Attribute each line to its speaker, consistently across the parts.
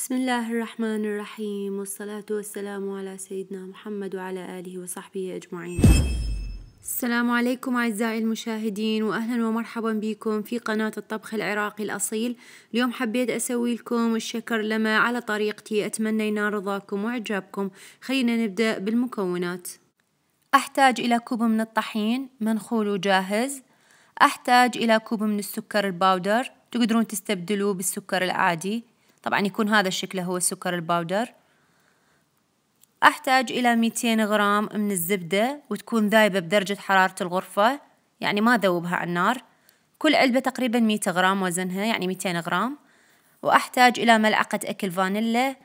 Speaker 1: بسم الله الرحمن الرحيم والصلاة والسلام على سيدنا محمد وعلى آله وصحبه أجمعين السلام عليكم أعزائي المشاهدين وأهلا ومرحبا بكم في قناة الطبخ العراقي الأصيل اليوم حبيت أسوي لكم الشكر لما على طريقتي أتمنى ينال رضاكم وإعجابكم خلينا نبدأ بالمكونات أحتاج إلى كوب من الطحين منخول وجاهز أحتاج إلى كوب من السكر الباودر تقدرون تستبدلوه بالسكر العادي طبعا يكون هذا الشكل هو السكر الباودر أحتاج إلى 200 غرام من الزبدة وتكون ذايبة بدرجة حرارة الغرفة يعني ما ذوبها على النار كل علبة تقريبا 100 غرام وزنها يعني 200 غرام وأحتاج إلى ملعقة أكل فانيلا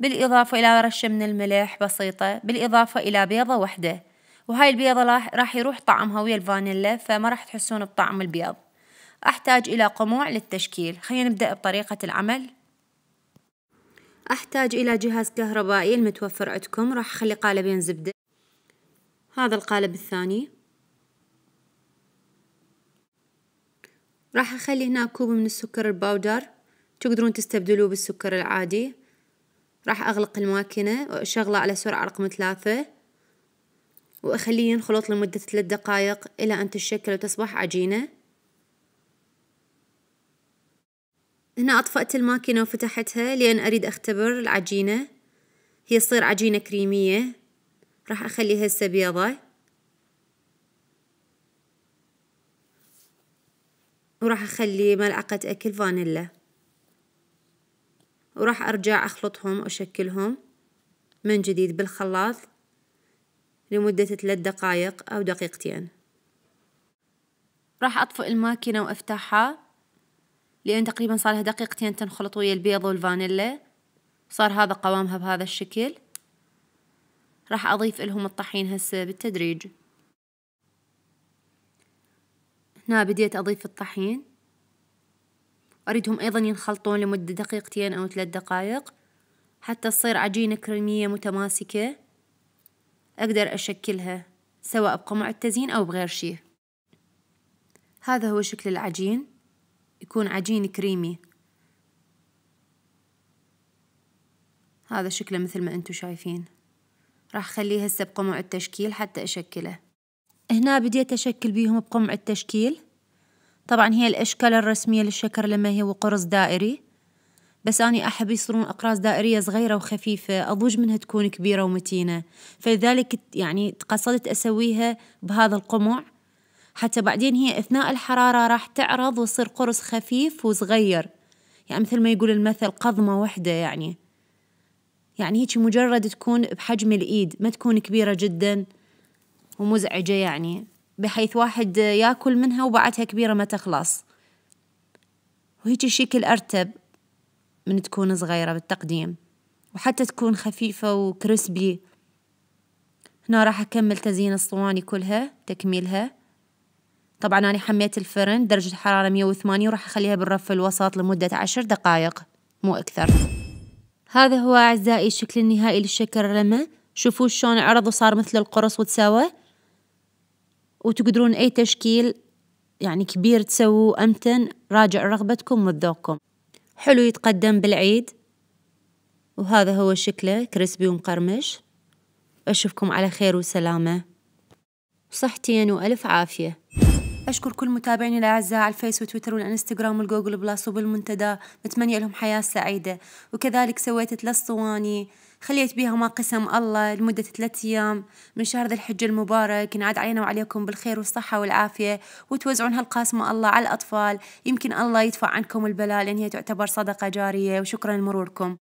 Speaker 1: بالإضافة إلى رشة من الملح بسيطة بالإضافة إلى بيضة واحدة وهاي البيضة راح يروح طعمها ويا الفانيلا فما راح تحسون بطعم البيض أحتاج إلى قموع للتشكيل خلينا نبدأ بطريقة العمل أحتاج إلى جهاز كهربائي المتوفر عندكم راح أخلي قالبين زبدة هذا القالب الثاني راح أخلي هنا كوب من السكر الباودر تقدرون تستبدلوه بالسكر العادي راح أغلق الماكينة وأشغله على سرعة رقم ثلاثة وأخليه ينخلط لمدة ثلاث دقائق إلى أن تشكل وتصبح عجينة هنا أطفأت الماكينة وفتحتها لأن أريد أختبر العجينة هي تصير عجينة كريمية راح أخليها هسه بيضة وراح أخلي ملعقة أكل فانيلا وراح أرجع أخلطهم وأشكلهم من جديد بالخلاط لمدة ثلاث دقايق أو دقيقتين راح أطفئ الماكينة وأفتحها لأن تقريبا صار لها دقيقتين تنخلط ويا البيض والفانيلا صار هذا قوامها بهذا الشكل راح أضيف لهم الطحين هسه بالتدريج هنا بديت أضيف الطحين أريدهم أيضا ينخلطون لمدة دقيقتين أو ثلاث دقائق حتى تصير عجينة كريمية متماسكة أقدر أشكلها سواء بقمع التزيين أو بغير شي هذا هو شكل العجين يكون عجين كريمي هذا شكله مثل ما انتم شايفين راح خليه هسه بقمع التشكيل حتى أشكله هنا بديت أشكل بيهم بقمع التشكيل طبعا هي الأشكال الرسمية للشكر لما هي قرص دائري بس أنا أحب يصيرون أقراص دائرية صغيرة وخفيفة أضوج منها تكون كبيرة ومتينة فلذلك يعني تقصدت أسويها بهذا القمع حتى بعدين هي أثناء الحرارة راح تعرض ويصير قرص خفيف وصغير يعني مثل ما يقول المثل قضمة واحدة يعني يعني هيك مجرد تكون بحجم الإيد ما تكون كبيرة جدا ومزعجة يعني بحيث واحد ياكل منها وبعدها كبيرة ما تخلص وهيك الشكل أرتب من تكون صغيرة بالتقديم وحتى تكون خفيفة وكريسبي هنا راح أكمل تزيين الصواني كلها تكميلها طبعا أنا حميت الفرن درجة حرارة 180 وراح أخليها بالرف الوسط لمدة عشر دقائق مو أكثر هذا هو أعزائي الشكل النهائي للشكر الرمة شوفوا شلون عرض وصار مثل القرص وتساوى وتقدرون أي تشكيل يعني كبير تسووه أمتن راجع رغبتكم وذوقكم حلو يتقدم بالعيد وهذا هو شكله كريسبي ومقرمش أشوفكم على خير وسلامة صحتين وألف عافية أشكر كل متابعيني الأعزاء على الفيس وتويتر والإنستغرام والجوجل بلاس وبالمنتدى نتمنى لهم حياة سعيدة وكذلك سويت ثلاث صواني خليت بيها ما قسم الله لمدة ثلاثة أيام من شهر ذي الحجة المبارك ينعاد علينا وعليكم بالخير والصحة والعافية وتوزعون هالقاسمة الله على الأطفال يمكن الله يدفع عنكم البلاء لأن هي تعتبر صدقة جارية وشكرا لمروركم